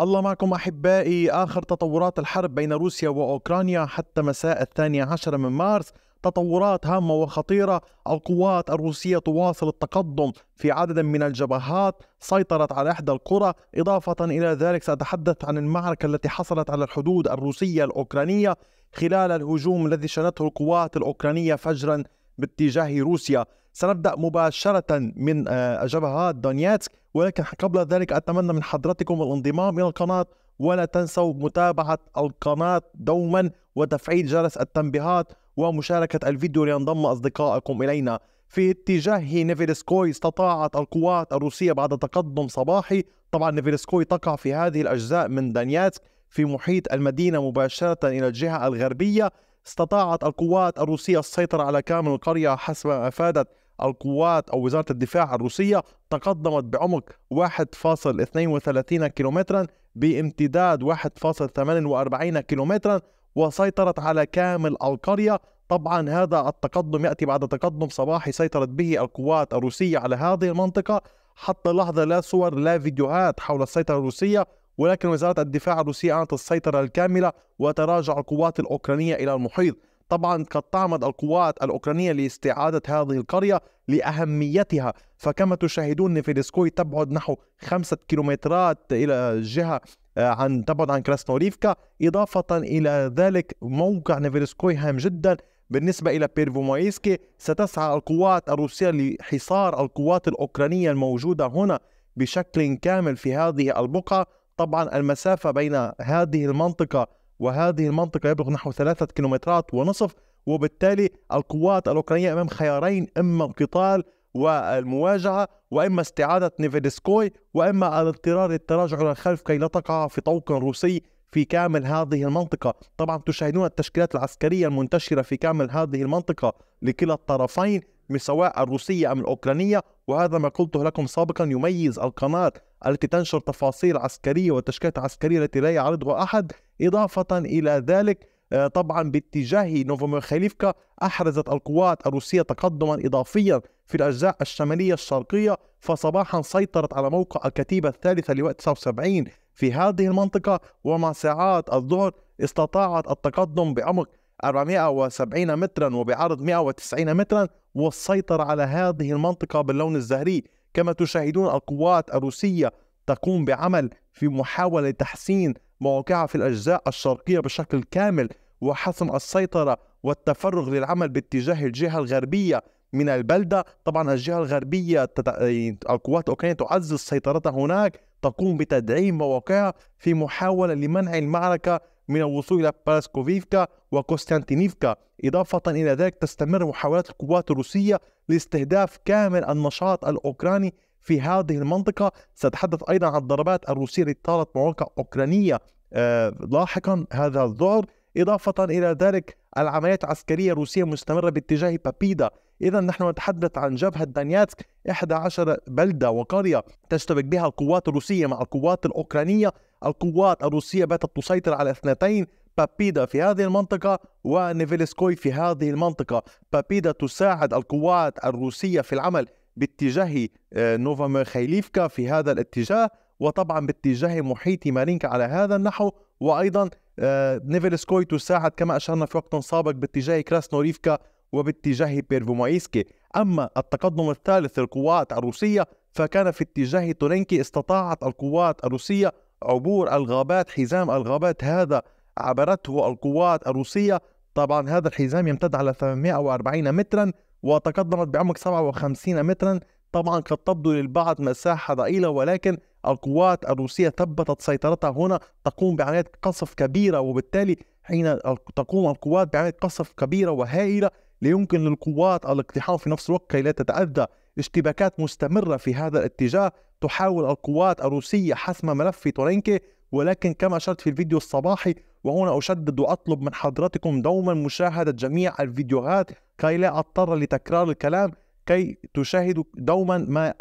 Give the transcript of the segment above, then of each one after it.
الله معكم أحبائي آخر تطورات الحرب بين روسيا وأوكرانيا حتى مساء الثاني عشر من مارس تطورات هامة وخطيرة القوات الروسية تواصل التقدم في عدد من الجبهات سيطرت على إحدى القرى إضافة إلى ذلك سأتحدث عن المعركة التي حصلت على الحدود الروسية الأوكرانية خلال الهجوم الذي شنته القوات الأوكرانية فجرا باتجاه روسيا سنبدأ مباشرة من آه، جبهات دونيتسك ولكن قبل ذلك أتمنى من حضرتكم الانضمام إلى القناة ولا تنسوا متابعة القناة دوما وتفعيل جرس التنبيهات ومشاركة الفيديو لينضم أصدقائكم إلينا في اتجاه نيفيرسكوي استطاعت القوات الروسية بعد تقدم صباحي طبعا نيفيرسكوي تقع في هذه الأجزاء من دانياتسك في محيط المدينة مباشرة إلى الجهة الغربية استطاعت القوات الروسية السيطرة على كامل القرية حسب ما أفادت القوات أو وزارة الدفاع الروسية تقدمت بعمق 1.32 كيلومترا بامتداد 1.48 كيلومترا وسيطرت على كامل القرية طبعا هذا التقدم يأتي بعد تقدم صباحي سيطرت به القوات الروسية على هذه المنطقة حتى اللحظة لا صور لا فيديوهات حول السيطرة الروسية ولكن وزارة الدفاع الروسية اعلنت السيطرة الكاملة وتراجع القوات الأوكرانية إلى المحيط طبعا قد تعمد القوات الأوكرانية لاستعادة هذه القرية لأهميتها فكما تشاهدون نيفيدسكوي تبعد نحو خمسة كيلومترات إلى جهه آه، عن تبعد عن كراسنوريفكا إضافة إلى ذلك موقع نيفيدسكوي هام جدا بالنسبة إلى بيرفومايسكي ستسعى القوات الروسية لحصار القوات الأوكرانية الموجودة هنا بشكل كامل في هذه البقعة طبعا المسافة بين هذه المنطقة وهذه المنطقة يبلغ نحو ثلاثة كيلومترات ونصف وبالتالي القوات الأوكرانية أمام خيارين إما القتال والمواجهة وإما استعادة نيفيدسكوي وإما الاضطرار للتراجع إلى الخلف كي لا تقع في طوق روسي في كامل هذه المنطقة طبعا تشاهدون التشكيلات العسكرية المنتشرة في كامل هذه المنطقة لكلا الطرفين سواء الروسية أم الأوكرانية وهذا ما قلته لكم سابقا يميز القناة التي تنشر تفاصيل عسكرية وتشكيلات عسكرية التي لا يعرضها أحد إضافة إلى ذلك آه، طبعا باتجاه نوفوميخيليفكا أحرزت القوات الروسية تقدما إضافيا في الأجزاء الشمالية الشرقية فصباحا سيطرت على موقع الكتيبة الثالثة لواء 79 في هذه المنطقة ومع ساعات الظهر استطاعت التقدم بعمق 470 مترا وبعرض 190 مترا والسيطرة على هذه المنطقة باللون الزهري كما تشاهدون القوات الروسية تقوم بعمل في محاولة تحسين مواقعها في الأجزاء الشرقية بشكل كامل وحسم السيطرة والتفرغ للعمل باتجاه الجهة الغربية من البلدة طبعا الجهة الغربية يعني القوات الأوكرانية تعزز سيطرتها هناك تقوم بتدعيم مواقعها في محاولة لمنع المعركة من الوصول إلى بلاسكوفيفكا وكوستانتينيفكا إضافة إلى ذلك تستمر محاولات القوات الروسية لاستهداف كامل النشاط الأوكراني في هذه المنطقة سأتحدث أيضا عن الضربات الروسية التي طالت مواقع أوكرانية آه، لاحقا هذا الظهر إضافة إلى ذلك العمليات العسكرية الروسية مستمرة باتجاه بابيدا إذا نحن نتحدث عن جبهة دانياتسك 11 بلدة وقرية تشتبك بها القوات الروسية مع القوات الأوكرانية القوات الروسية باتت تسيطر على اثنتين بابيدا في هذه المنطقة ونيفيلسكوي في هذه المنطقة بابيدا تساعد القوات الروسية في العمل باتجاه آه، نوفا ميخيليفكا في هذا الاتجاه وطبعا باتجاه محيط مارينكا على هذا النحو وأيضا آه، نيفيلسكوي تساعد كما أشرنا في وقت سابق باتجاه كراسنوريفكا وباتجاه بيرفومايسكي أما التقدم الثالث للقوات الروسية فكان في اتجاه تورينكي استطاعت القوات الروسية عبور الغابات حزام الغابات هذا عبرته القوات الروسية طبعا هذا الحزام يمتد على 840 مترا وتقدمت بعمق 57 مترا طبعا قد تبدو للبعض مساحة ضئيلة ولكن القوات الروسية ثبتت سيطرتها هنا تقوم بعملية قصف كبيرة وبالتالي حين تقوم القوات بعملية قصف كبيرة وهائلة ليمكن للقوات الاقتحام في نفس الوقت كي لا تتأذى اشتباكات مستمرة في هذا الاتجاه تحاول القوات الروسية حسم ملف تورينكي ولكن كما أشرت في الفيديو الصباحي وهنا أشدد وأطلب من حضرتكم دوما مشاهدة جميع الفيديوهات كي لا أضطر لتكرار الكلام كي تشاهدوا دوما ما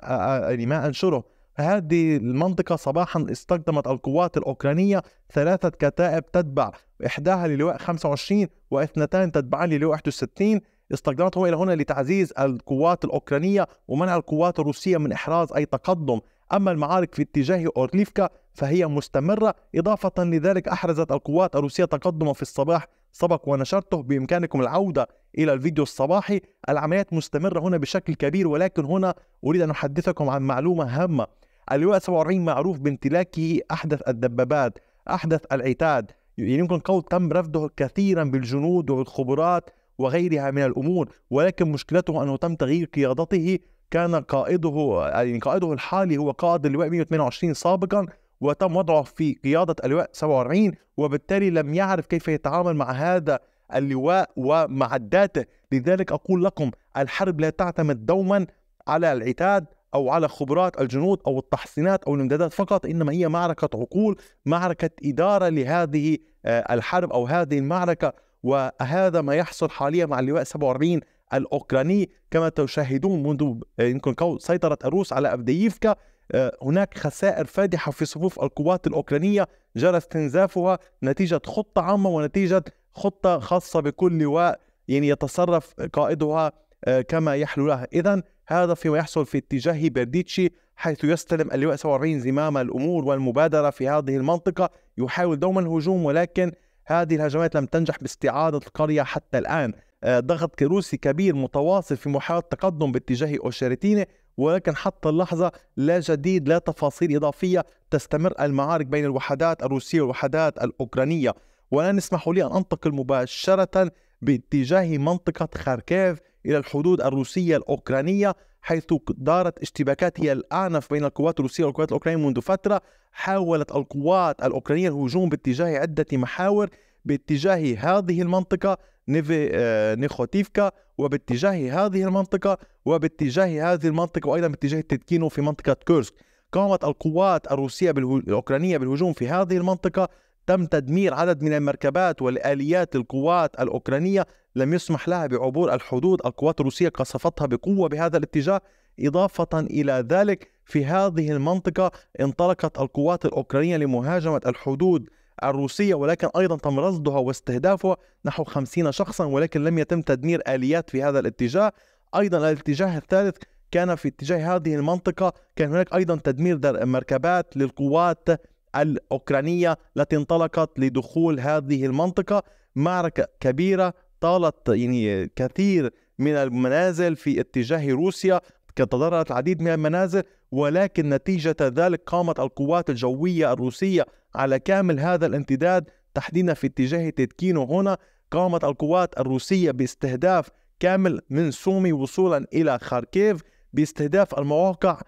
يعني ما أنشره هذه المنطقة صباحا استخدمت القوات الأوكرانية ثلاثة كتائب تتبع إحداها للواء 25 واثنتان تتبعان للواء 61 استخدمته إلى هنا لتعزيز القوات الأوكرانية ومنع القوات الروسية من إحراز أي تقدم أما المعارك في اتجاه أورليفكا فهي مستمرة إضافة لذلك أحرزت القوات الروسية تقدما في الصباح سبق ونشرته بإمكانكم العودة إلى الفيديو الصباحي العمليات مستمرة هنا بشكل كبير ولكن هنا أريد أن أحدثكم عن معلومة هامة اللواء 47 معروف بامتلاكه أحدث الدبابات أحدث العتاد يمكن قول تم رفضه كثيرا بالجنود والخبرات وغيرها من الأمور ولكن مشكلته أنه تم تغيير قيادته كان قائده يعني قائده الحالي هو قائد اللواء 128 سابقا وتم وضعه في قيادة اللواء 47 وبالتالي لم يعرف كيف يتعامل مع هذا اللواء ومعداته لذلك أقول لكم الحرب لا تعتمد دوما على العتاد أو على خبرات الجنود أو التحصينات أو الامدادات فقط إنما هي معركة عقول معركة إدارة لهذه آه، الحرب أو هذه المعركة وهذا ما يحصل حاليا مع اللواء 47 الأوكراني كما تشاهدون منذ آه، يمكن سيطرة الروس على افدييفكا آه، هناك خسائر فادحة في صفوف القوات الأوكرانية جرى استنزافها نتيجة خطة عامة ونتيجة خطة خاصة بكل لواء يعني يتصرف قائدها آه، كما يحلو له إذا هذا فيما يحصل في اتجاه برديتشي حيث يستلم اللواء 47 زمام الأمور والمبادرة في هذه المنطقة يحاول دوما الهجوم ولكن هذه الهجمات لم تنجح باستعادة القرية حتى الآن آه، ضغط روسي كبير متواصل في محاولة تقدم باتجاه أوشيرتيني ولكن حتى اللحظة لا جديد لا تفاصيل إضافية تستمر المعارك بين الوحدات الروسية والوحدات الأوكرانية ولا نسمح لي أن أنتقل مباشرة باتجاه منطقة خاركيف إلى الحدود الروسية الأوكرانية حيث دارت اشتباكات هي الأعنف بين القوات الروسية والقوات الأوكرانية منذ فترة حاولت القوات الأوكرانية الهجوم باتجاه عدة محاور باتجاه هذه المنطقة نيفي آه، نيخوتيفكا وباتجاه هذه المنطقة وباتجاه هذه المنطقة وأيضا باتجاه تدكينو في منطقة كورسك قامت القوات الروسية الأوكرانية بالهجوم في هذه المنطقة تم تدمير عدد من المركبات والآليات القوات الأوكرانية لم يسمح لها بعبور الحدود القوات الروسية قصفتها بقوة بهذا الاتجاه إضافة إلى ذلك في هذه المنطقة انطلقت القوات الأوكرانية لمهاجمة الحدود الروسية ولكن أيضا تم رصدها واستهدافها نحو 50 شخصا ولكن لم يتم تدمير آليات في هذا الاتجاه أيضا الاتجاه الثالث كان في اتجاه هذه المنطقة كان هناك أيضا تدمير مركبات للقوات الأوكرانية التي انطلقت لدخول هذه المنطقة معركة كبيرة طالت يعني كثير من المنازل في اتجاه روسيا تضررت العديد من المنازل ولكن نتيجة ذلك قامت القوات الجوية الروسية على كامل هذا الامتداد تحديدا في اتجاه تدكينو هنا قامت القوات الروسية باستهداف كامل من سومي وصولا إلى خاركيف باستهداف المواقع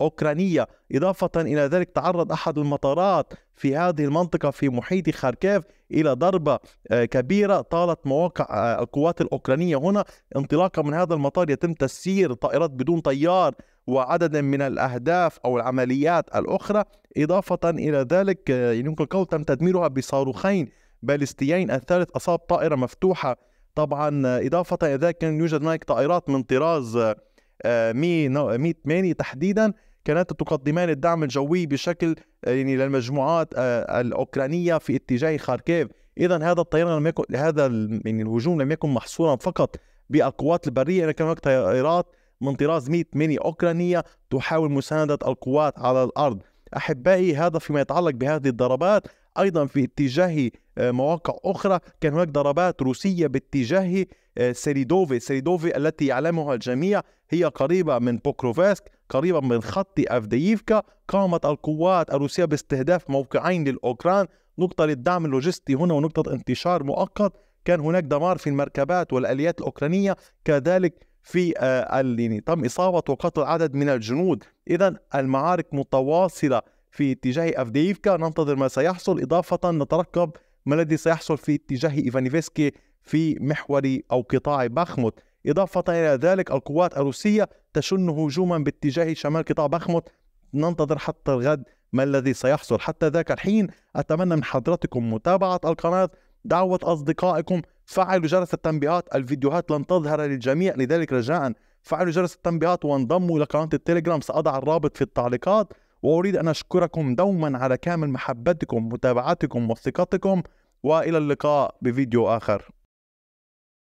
أوكرانية إضافة إلى ذلك تعرض أحد المطارات في هذه المنطقة في محيط خاركيف إلى ضربة آه، كبيرة طالت مواقع آه، القوات الأوكرانية هنا انطلاقا من هذا المطار يتم تسيير طائرات بدون طيار وعددا من الأهداف أو العمليات الأخرى إضافة إلى ذلك آه، يمكن القول تم تدميرها بصاروخين باليستيين الثالث أصاب طائرة مفتوحة طبعا إضافة إلى ذلك كان يوجد هناك طائرات من طراز 108 تحديدا كانت تقدمان الدعم الجوي بشكل يعني للمجموعات آه، الاوكرانيه في اتجاه خاركيف اذا هذا الطيران لم يكن هذا يعني الهجوم لم يكن محصورا فقط بالقوات البريه لكن هناك طائرات من طراز 108 اوكرانيه تحاول مسانده القوات على الارض احبائي هذا فيما يتعلق بهذه الضربات أيضا في اتجاه آه، مواقع أخرى كان هناك ضربات روسية باتجاه آه، سيريدوفي سيريدوفي التي يعلمها الجميع هي قريبة من بوكروفسك قريبه من خط أفدييفكا قامت القوات الروسية باستهداف موقعين للأوكران نقطة للدعم اللوجستي هنا ونقطة انتشار مؤقت كان هناك دمار في المركبات والآليات الأوكرانية كذلك في آه، يعني تم إصابة وقتل عدد من الجنود إذا المعارك متواصلة في اتجاه أفدييفكا ننتظر ما سيحصل إضافة نترقب ما الذي سيحصل في اتجاه إيفانيفسكي في محور أو قطاع باخموت إضافة إلى ذلك القوات الروسية تشن هجوما باتجاه شمال قطاع باخموت ننتظر حتى الغد ما الذي سيحصل حتى ذاك الحين أتمنى من حضرتكم متابعة القناة دعوة أصدقائكم فعلوا جرس التنبيهات الفيديوهات لن تظهر للجميع لذلك رجاء فعلوا جرس التنبيهات وانضموا لقناه التليجرام سأضع الرابط في التعليقات وأريد أن أشكركم دوما على كامل محبتكم متابعتكم وثقتكم وإلى اللقاء بفيديو آخر